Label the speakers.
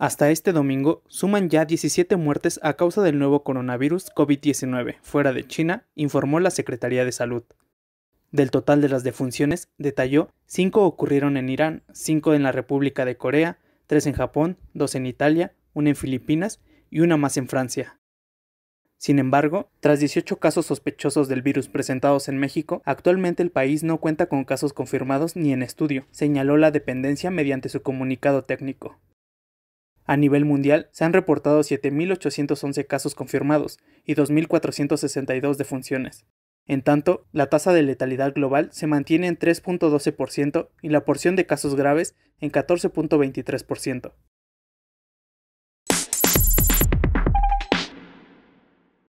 Speaker 1: Hasta este domingo suman ya 17 muertes a causa del nuevo coronavirus COVID-19 fuera de China, informó la Secretaría de Salud. Del total de las defunciones, detalló, 5 ocurrieron en Irán, 5 en la República de Corea, 3 en Japón, 2 en Italia, 1 en Filipinas y una más en Francia. Sin embargo, tras 18 casos sospechosos del virus presentados en México, actualmente el país no cuenta con casos confirmados ni en estudio, señaló la dependencia mediante su comunicado técnico. A nivel mundial, se han reportado 7.811 casos confirmados y 2.462 defunciones. En tanto, la tasa de letalidad global se mantiene en 3.12% y la porción de casos graves en 14.23%.